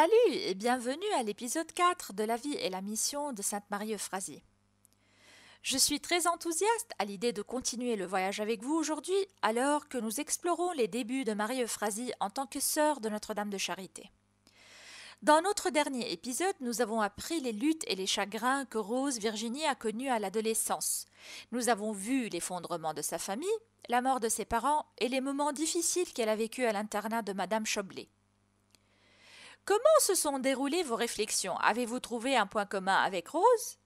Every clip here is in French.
Salut et bienvenue à l'épisode 4 de la vie et la mission de Sainte-Marie Euphrasie. Je suis très enthousiaste à l'idée de continuer le voyage avec vous aujourd'hui alors que nous explorons les débuts de Marie Euphrasie en tant que sœur de Notre-Dame de Charité. Dans notre dernier épisode, nous avons appris les luttes et les chagrins que Rose Virginie a connus à l'adolescence. Nous avons vu l'effondrement de sa famille, la mort de ses parents et les moments difficiles qu'elle a vécus à l'internat de Madame Choblet. Comment se sont déroulées vos réflexions Avez-vous trouvé un point commun avec Rose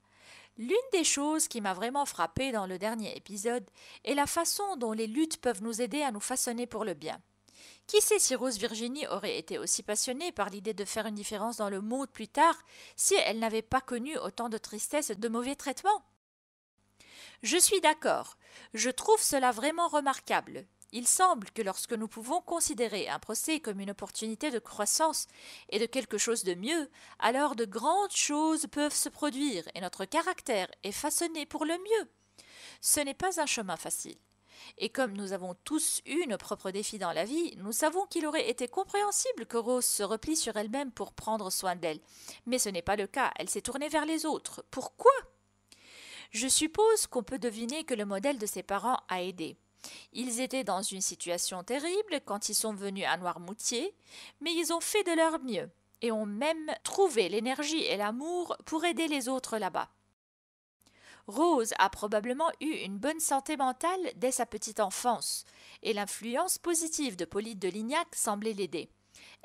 L'une des choses qui m'a vraiment frappée dans le dernier épisode est la façon dont les luttes peuvent nous aider à nous façonner pour le bien. Qui sait si Rose Virginie aurait été aussi passionnée par l'idée de faire une différence dans le monde plus tard si elle n'avait pas connu autant de tristesse et de mauvais traitements Je suis d'accord. Je trouve cela vraiment remarquable. Il semble que lorsque nous pouvons considérer un procès comme une opportunité de croissance et de quelque chose de mieux, alors de grandes choses peuvent se produire et notre caractère est façonné pour le mieux. Ce n'est pas un chemin facile. Et comme nous avons tous eu nos propres défis dans la vie, nous savons qu'il aurait été compréhensible que Rose se replie sur elle-même pour prendre soin d'elle. Mais ce n'est pas le cas, elle s'est tournée vers les autres. Pourquoi Je suppose qu'on peut deviner que le modèle de ses parents a aidé. Ils étaient dans une situation terrible quand ils sont venus à Noirmoutier, mais ils ont fait de leur mieux et ont même trouvé l'énergie et l'amour pour aider les autres là-bas. Rose a probablement eu une bonne santé mentale dès sa petite enfance, et l'influence positive de Polyte de Lignac semblait l'aider.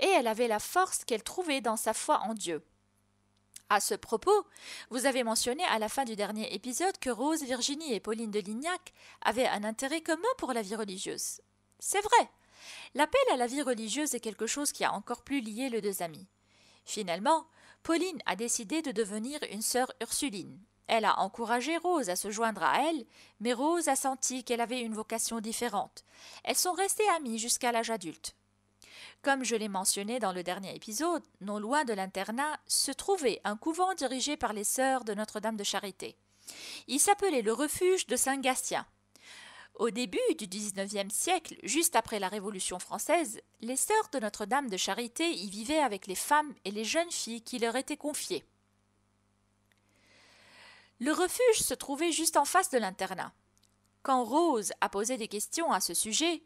Et elle avait la force qu'elle trouvait dans sa foi en Dieu. À ce propos, vous avez mentionné à la fin du dernier épisode que Rose, Virginie et Pauline de Lignac avaient un intérêt commun pour la vie religieuse. C'est vrai. L'appel à la vie religieuse est quelque chose qui a encore plus lié les deux amis. Finalement, Pauline a décidé de devenir une sœur Ursuline. Elle a encouragé Rose à se joindre à elle, mais Rose a senti qu'elle avait une vocation différente. Elles sont restées amies jusqu'à l'âge adulte. Comme je l'ai mentionné dans le dernier épisode, non loin de l'internat se trouvait un couvent dirigé par les sœurs de Notre-Dame de Charité. Il s'appelait le refuge de Saint Gastien. Au début du XIXe siècle, juste après la Révolution française, les sœurs de Notre-Dame de Charité y vivaient avec les femmes et les jeunes filles qui leur étaient confiées. Le refuge se trouvait juste en face de l'internat. Quand Rose a posé des questions à ce sujet,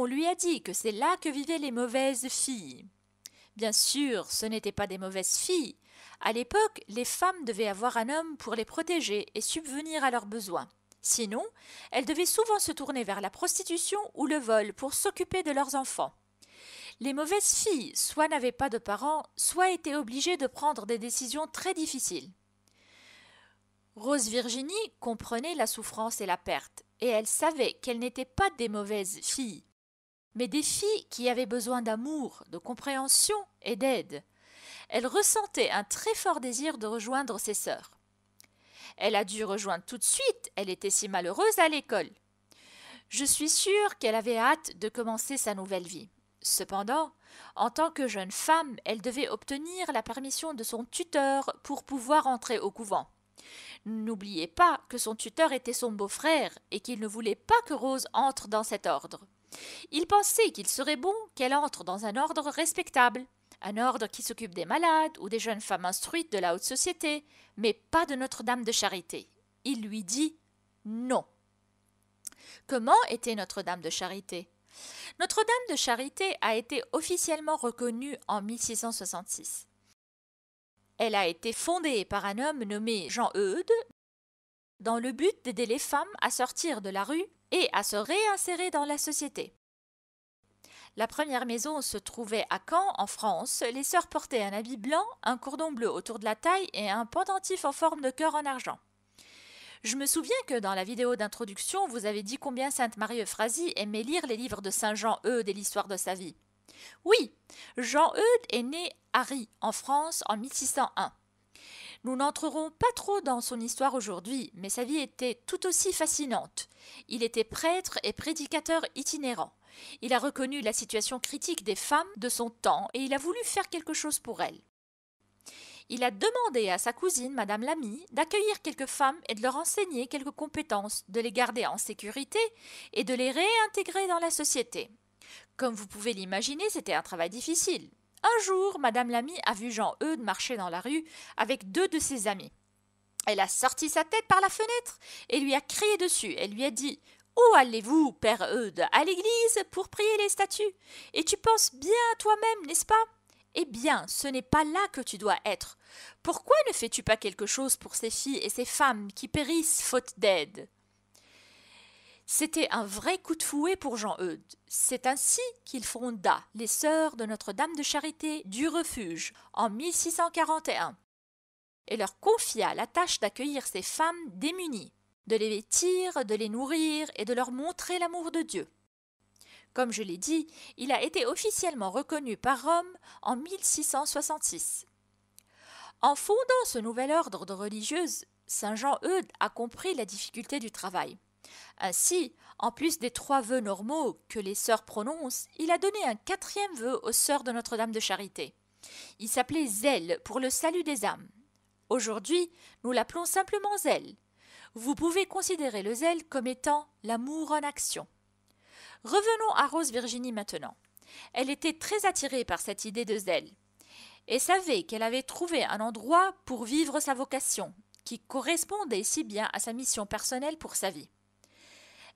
on lui a dit que c'est là que vivaient les mauvaises filles. Bien sûr, ce n'étaient pas des mauvaises filles. À l'époque, les femmes devaient avoir un homme pour les protéger et subvenir à leurs besoins. Sinon, elles devaient souvent se tourner vers la prostitution ou le vol pour s'occuper de leurs enfants. Les mauvaises filles soit n'avaient pas de parents, soit étaient obligées de prendre des décisions très difficiles. Rose Virginie comprenait la souffrance et la perte, et elle savait qu'elles n'étaient pas des mauvaises filles, mais des filles qui avaient besoin d'amour, de compréhension et d'aide. Elle ressentait un très fort désir de rejoindre ses sœurs. Elle a dû rejoindre tout de suite, elle était si malheureuse à l'école. Je suis sûre qu'elle avait hâte de commencer sa nouvelle vie. Cependant, en tant que jeune femme, elle devait obtenir la permission de son tuteur pour pouvoir entrer au couvent. N'oubliez pas que son tuteur était son beau-frère et qu'il ne voulait pas que Rose entre dans cet ordre. Il pensait qu'il serait bon qu'elle entre dans un ordre respectable, un ordre qui s'occupe des malades ou des jeunes femmes instruites de la haute société, mais pas de Notre-Dame de Charité. Il lui dit non. Comment était Notre-Dame de Charité Notre-Dame de Charité a été officiellement reconnue en 1666. Elle a été fondée par un homme nommé Jean Eudes dans le but d'aider les femmes à sortir de la rue et à se réinsérer dans la société. La première maison se trouvait à Caen, en France. Les sœurs portaient un habit blanc, un cordon bleu autour de la taille et un pendentif en forme de cœur en argent. Je me souviens que dans la vidéo d'introduction, vous avez dit combien Sainte Marie Euphrasie aimait lire les livres de Saint Jean Eudes et l'histoire de sa vie. Oui, Jean Eudes est né à Ries, en France, en 1601. Nous n'entrerons pas trop dans son histoire aujourd'hui, mais sa vie était tout aussi fascinante. Il était prêtre et prédicateur itinérant. Il a reconnu la situation critique des femmes de son temps et il a voulu faire quelque chose pour elles. Il a demandé à sa cousine, Madame Lamy, d'accueillir quelques femmes et de leur enseigner quelques compétences, de les garder en sécurité et de les réintégrer dans la société. Comme vous pouvez l'imaginer, c'était un travail difficile. Un jour, Madame Lamy a vu Jean-Eudes marcher dans la rue avec deux de ses amis. Elle a sorti sa tête par la fenêtre et lui a crié dessus. Elle lui a dit Où allez-vous, Père Eudes, à l'église pour prier les statues Et tu penses bien à toi-même, n'est-ce pas eh bien, ce n'est pas là que tu dois être. Pourquoi ne fais-tu pas quelque chose pour ces filles et ces femmes qui périssent faute d'aide c'était un vrai coup de fouet pour Jean-Eudes. C'est ainsi qu'il fonda les Sœurs de Notre-Dame de Charité du Refuge en 1641 et leur confia la tâche d'accueillir ces femmes démunies, de les vêtir, de les nourrir et de leur montrer l'amour de Dieu. Comme je l'ai dit, il a été officiellement reconnu par Rome en 1666. En fondant ce nouvel ordre de religieuses, Saint Jean Eudes a compris la difficulté du travail. Ainsi, en plus des trois vœux normaux que les sœurs prononcent, il a donné un quatrième vœu aux sœurs de Notre-Dame de Charité. Il s'appelait Zèle pour le salut des âmes. Aujourd'hui, nous l'appelons simplement Zèle. Vous pouvez considérer le zèle comme étant l'amour en action. Revenons à Rose Virginie maintenant. Elle était très attirée par cette idée de zèle et savait qu'elle avait trouvé un endroit pour vivre sa vocation, qui correspondait si bien à sa mission personnelle pour sa vie.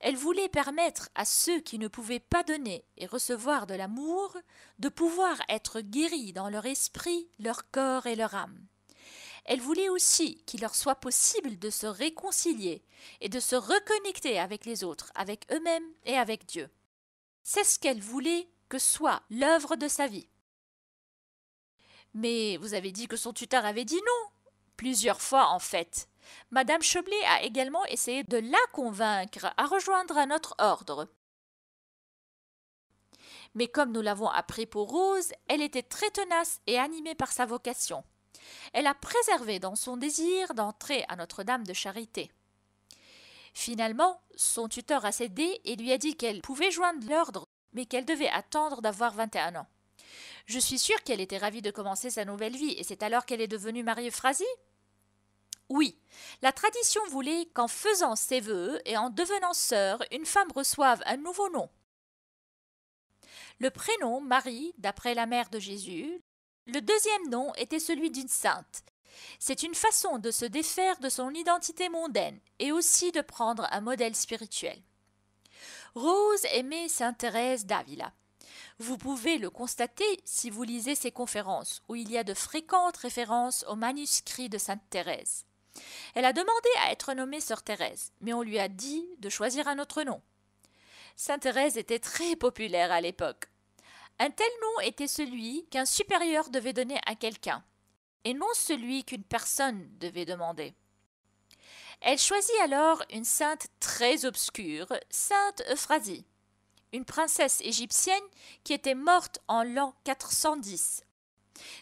Elle voulait permettre à ceux qui ne pouvaient pas donner et recevoir de l'amour de pouvoir être guéris dans leur esprit, leur corps et leur âme. Elle voulait aussi qu'il leur soit possible de se réconcilier et de se reconnecter avec les autres, avec eux-mêmes et avec Dieu. C'est ce qu'elle voulait que soit l'œuvre de sa vie. Mais vous avez dit que son tuteur avait dit non, plusieurs fois en fait. Madame Choblet a également essayé de la convaincre à rejoindre notre ordre. Mais comme nous l'avons appris pour Rose, elle était très tenace et animée par sa vocation. Elle a préservé dans son désir d'entrer à Notre-Dame de Charité. Finalement, son tuteur a cédé et lui a dit qu'elle pouvait joindre l'ordre, mais qu'elle devait attendre d'avoir 21 ans. Je suis sûre qu'elle était ravie de commencer sa nouvelle vie, et c'est alors qu'elle est devenue Marie Euphrasie. Oui, la tradition voulait qu'en faisant ses vœux et en devenant sœur, une femme reçoive un nouveau nom. Le prénom Marie, d'après la mère de Jésus, le deuxième nom était celui d'une sainte. C'est une façon de se défaire de son identité mondaine et aussi de prendre un modèle spirituel. Rose aimait Sainte Thérèse d'Avila. Vous pouvez le constater si vous lisez ses conférences, où il y a de fréquentes références aux manuscrits de Sainte Thérèse. Elle a demandé à être nommée Sœur Thérèse, mais on lui a dit de choisir un autre nom. Sainte Thérèse était très populaire à l'époque. Un tel nom était celui qu'un supérieur devait donner à quelqu'un, et non celui qu'une personne devait demander. Elle choisit alors une sainte très obscure, Sainte Euphrasie, une princesse égyptienne qui était morte en l'an 410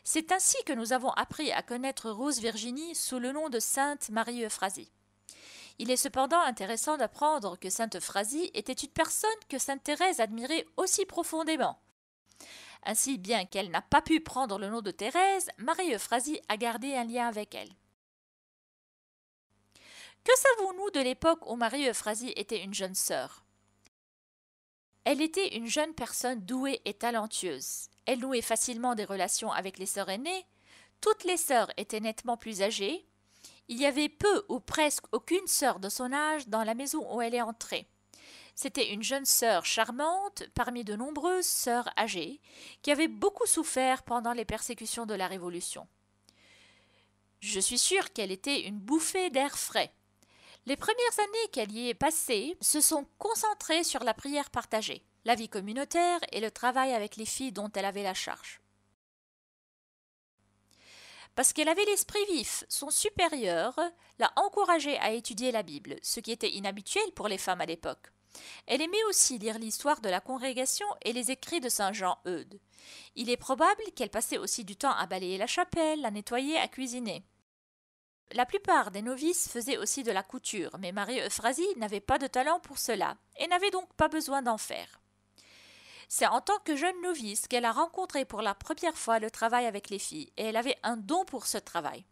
c'est ainsi que nous avons appris à connaître Rose Virginie sous le nom de Sainte Marie Euphrasie. Il est cependant intéressant d'apprendre que Sainte Euphrasie était une personne que Sainte Thérèse admirait aussi profondément. Ainsi, bien qu'elle n'a pas pu prendre le nom de Thérèse, Marie Euphrasie a gardé un lien avec elle. Que savons-nous de l'époque où Marie Euphrasie était une jeune sœur Elle était une jeune personne douée et talentueuse elle nouait facilement des relations avec les sœurs aînées, toutes les sœurs étaient nettement plus âgées, il y avait peu ou presque aucune sœur de son âge dans la maison où elle est entrée. C'était une jeune sœur charmante parmi de nombreuses sœurs âgées qui avaient beaucoup souffert pendant les persécutions de la Révolution. Je suis sûre qu'elle était une bouffée d'air frais. Les premières années qu'elle y est passée se sont concentrées sur la prière partagée la vie communautaire et le travail avec les filles dont elle avait la charge. Parce qu'elle avait l'esprit vif, son supérieur l'a encouragée à étudier la Bible, ce qui était inhabituel pour les femmes à l'époque. Elle aimait aussi lire l'histoire de la congrégation et les écrits de saint Jean Eudes. Il est probable qu'elle passait aussi du temps à balayer la chapelle, à nettoyer, à cuisiner. La plupart des novices faisaient aussi de la couture, mais Marie Euphrasie n'avait pas de talent pour cela et n'avait donc pas besoin d'en faire. C'est en tant que jeune novice qu'elle a rencontré pour la première fois le travail avec les filles et elle avait un don pour ce travail.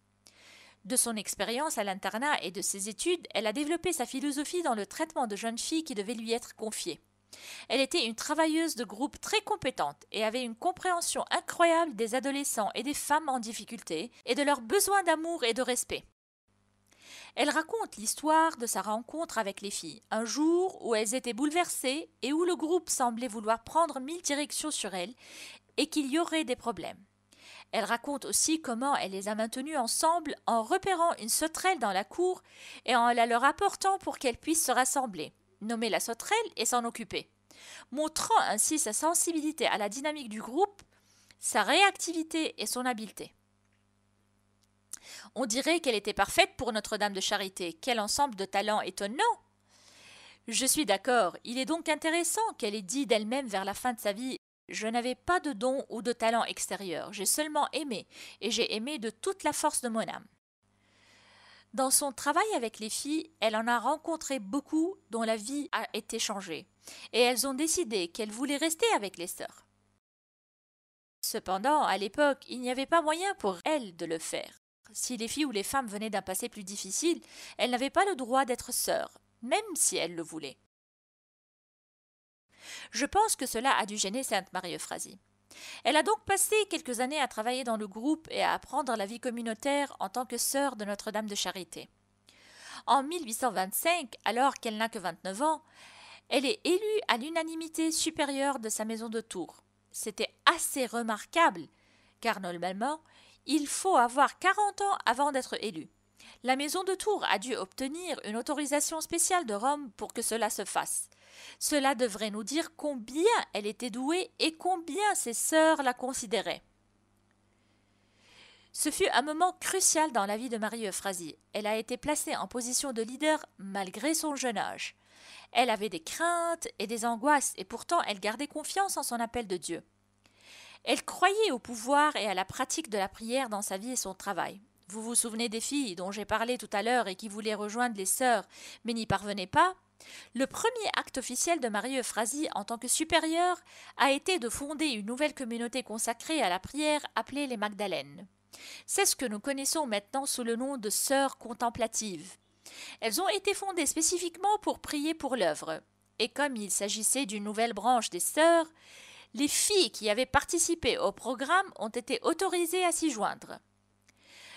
De son expérience à l'internat et de ses études, elle a développé sa philosophie dans le traitement de jeunes filles qui devaient lui être confiées. Elle était une travailleuse de groupe très compétente et avait une compréhension incroyable des adolescents et des femmes en difficulté et de leurs besoins d'amour et de respect. Elle raconte l'histoire de sa rencontre avec les filles, un jour où elles étaient bouleversées et où le groupe semblait vouloir prendre mille directions sur elles et qu'il y aurait des problèmes. Elle raconte aussi comment elle les a maintenues ensemble en repérant une sauterelle dans la cour et en la leur apportant pour qu'elles puissent se rassembler, nommer la sauterelle et s'en occuper. Montrant ainsi sa sensibilité à la dynamique du groupe, sa réactivité et son habileté. On dirait qu'elle était parfaite pour Notre-Dame de Charité. Quel ensemble de talents étonnant Je suis d'accord. Il est donc intéressant qu'elle ait dit d'elle-même vers la fin de sa vie je n'avais pas de dons ou de talent extérieur, j'ai seulement aimé, et j'ai aimé de toute la force de mon âme. Dans son travail avec les filles, elle en a rencontré beaucoup dont la vie a été changée, et elles ont décidé qu'elles voulaient rester avec les sœurs. Cependant, à l'époque, il n'y avait pas moyen pour elles de le faire. Si les filles ou les femmes venaient d'un passé plus difficile, elles n'avaient pas le droit d'être sœurs, même si elles le voulaient. Je pense que cela a dû gêner Sainte Marie Euphrasie. Elle a donc passé quelques années à travailler dans le groupe et à apprendre la vie communautaire en tant que sœur de Notre-Dame de Charité. En 1825, alors qu'elle n'a que 29 ans, elle est élue à l'unanimité supérieure de sa maison de Tours. C'était assez remarquable, car normalement, il faut avoir 40 ans avant d'être élu. La maison de Tours a dû obtenir une autorisation spéciale de Rome pour que cela se fasse. Cela devrait nous dire combien elle était douée et combien ses sœurs la considéraient. Ce fut un moment crucial dans la vie de Marie Euphrasie. Elle a été placée en position de leader malgré son jeune âge. Elle avait des craintes et des angoisses et pourtant elle gardait confiance en son appel de Dieu. Elle croyait au pouvoir et à la pratique de la prière dans sa vie et son travail. Vous vous souvenez des filles dont j'ai parlé tout à l'heure et qui voulaient rejoindre les sœurs, mais n'y parvenaient pas Le premier acte officiel de Marie Euphrasie en tant que supérieure a été de fonder une nouvelle communauté consacrée à la prière appelée les Magdalènes. C'est ce que nous connaissons maintenant sous le nom de sœurs contemplatives. Elles ont été fondées spécifiquement pour prier pour l'œuvre. Et comme il s'agissait d'une nouvelle branche des sœurs, les filles qui avaient participé au programme ont été autorisées à s'y joindre.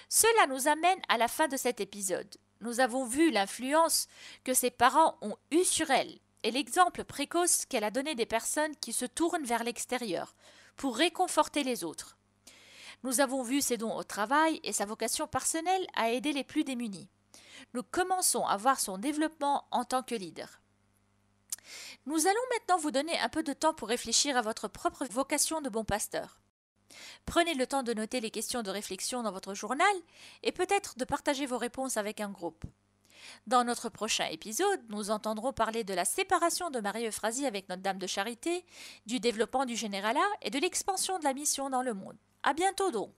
Cela nous amène à la fin de cet épisode. Nous avons vu l'influence que ses parents ont eue sur elle et l'exemple précoce qu'elle a donné des personnes qui se tournent vers l'extérieur pour réconforter les autres. Nous avons vu ses dons au travail et sa vocation personnelle à aider les plus démunis. Nous commençons à voir son développement en tant que leader. Nous allons maintenant vous donner un peu de temps pour réfléchir à votre propre vocation de bon pasteur. Prenez le temps de noter les questions de réflexion dans votre journal et peut-être de partager vos réponses avec un groupe. Dans notre prochain épisode, nous entendrons parler de la séparation de Marie-Euphrasie avec Notre-Dame de Charité, du développement du Généralat et de l'expansion de la mission dans le monde. À bientôt donc!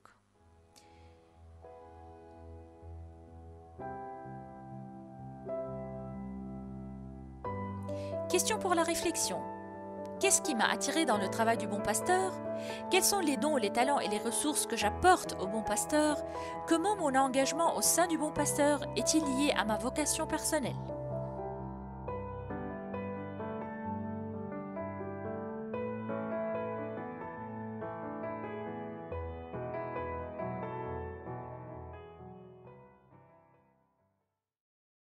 Question pour la réflexion. Qu'est-ce qui m'a attiré dans le travail du bon pasteur Quels sont les dons, les talents et les ressources que j'apporte au bon pasteur Comment mon engagement au sein du bon pasteur est-il lié à ma vocation personnelle